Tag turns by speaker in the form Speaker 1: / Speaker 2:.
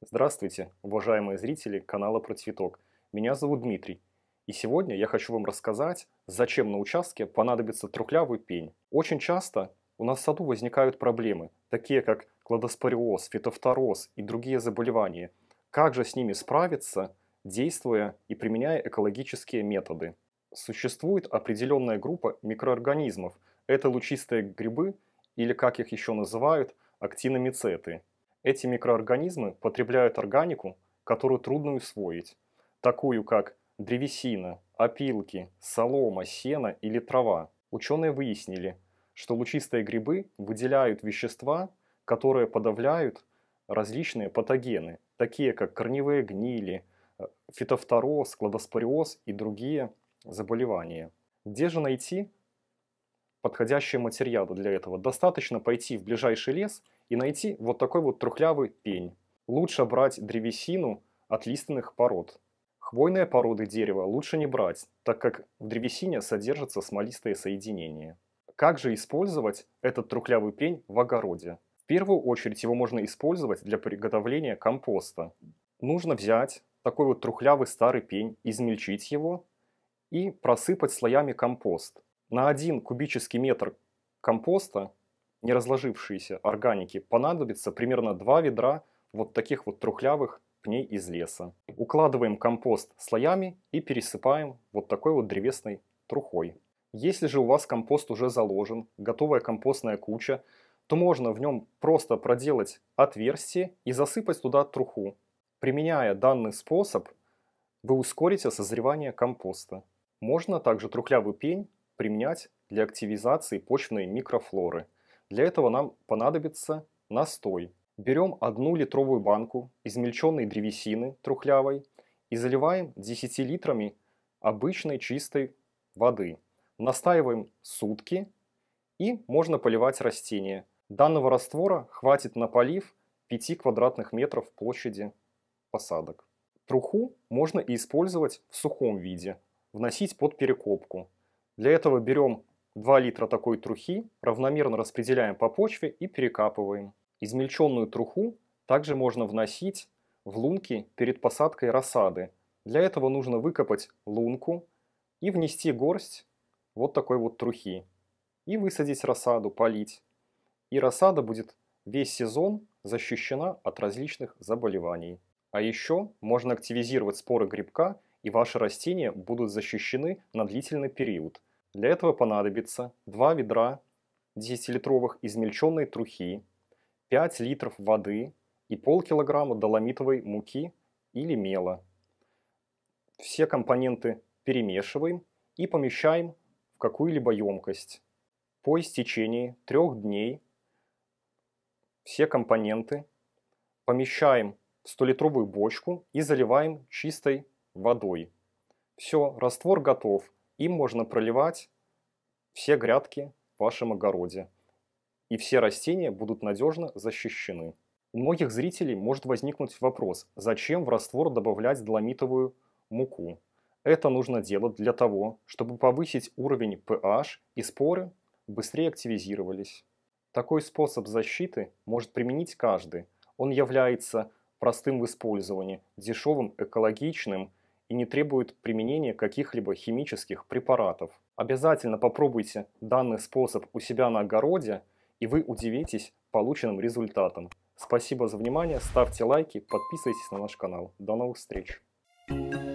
Speaker 1: Здравствуйте, уважаемые зрители канала Про Цветок. Меня зовут Дмитрий. И сегодня я хочу вам рассказать, зачем на участке понадобится трухлявый пень. Очень часто у нас в саду возникают проблемы, такие как кладоспориоз, фитофтороз и другие заболевания. Как же с ними справиться, действуя и применяя экологические методы? Существует определенная группа микроорганизмов. Это лучистые грибы или, как их еще называют, актиномицеты – эти микроорганизмы потребляют органику, которую трудно усвоить, такую как древесина, опилки, солома, сено или трава. Ученые выяснили, что лучистые грибы выделяют вещества, которые подавляют различные патогены, такие как корневые гнили, э, фитофтороз, кладоспориоз и другие заболевания. Где же найти подходящие материалы для этого. Достаточно пойти в ближайший лес и найти вот такой вот трухлявый пень. Лучше брать древесину от лиственных пород. Хвойные породы дерева лучше не брать, так как в древесине содержатся смолистые соединения. Как же использовать этот трухлявый пень в огороде? В первую очередь его можно использовать для приготовления компоста. Нужно взять такой вот трухлявый старый пень, измельчить его и просыпать слоями компост – на один кубический метр компоста, не разложившиеся органики, понадобится примерно два ведра вот таких вот трухлявых пней из леса. Укладываем компост слоями и пересыпаем вот такой вот древесной трухой. Если же у вас компост уже заложен, готовая компостная куча, то можно в нем просто проделать отверстие и засыпать туда труху. Применяя данный способ, вы ускорите созревание компоста. Можно также трухлявый пень применять для активизации почвенной микрофлоры. Для этого нам понадобится настой. Берем одну литровую банку измельченной древесины трухлявой и заливаем 10 литрами обычной чистой воды. Настаиваем сутки и можно поливать растения. Данного раствора хватит на полив 5 квадратных метров площади посадок. Труху можно и использовать в сухом виде, вносить под перекопку. Для этого берем 2 литра такой трухи, равномерно распределяем по почве и перекапываем. Измельченную труху также можно вносить в лунки перед посадкой рассады. Для этого нужно выкопать лунку и внести горсть вот такой вот трухи. И высадить рассаду, полить. И рассада будет весь сезон защищена от различных заболеваний. А еще можно активизировать споры грибка, и ваши растения будут защищены на длительный период – для этого понадобится 2 ведра 10-литровых измельченной трухи, 5 литров воды и полкилограмма доломитовой муки или мела. Все компоненты перемешиваем и помещаем в какую-либо емкость. По истечении трех дней все компоненты помещаем в 100-литровую бочку и заливаем чистой водой. Все, раствор готов. Им можно проливать все грядки в вашем огороде, и все растения будут надежно защищены. У многих зрителей может возникнуть вопрос, зачем в раствор добавлять доломитовую муку? Это нужно делать для того, чтобы повысить уровень pH и споры быстрее активизировались. Такой способ защиты может применить каждый. Он является простым в использовании, дешевым, экологичным и не требует применения каких-либо химических препаратов. Обязательно попробуйте данный способ у себя на огороде, и вы удивитесь полученным результатом. Спасибо за внимание, ставьте лайки, подписывайтесь на наш канал. До новых встреч! Thank you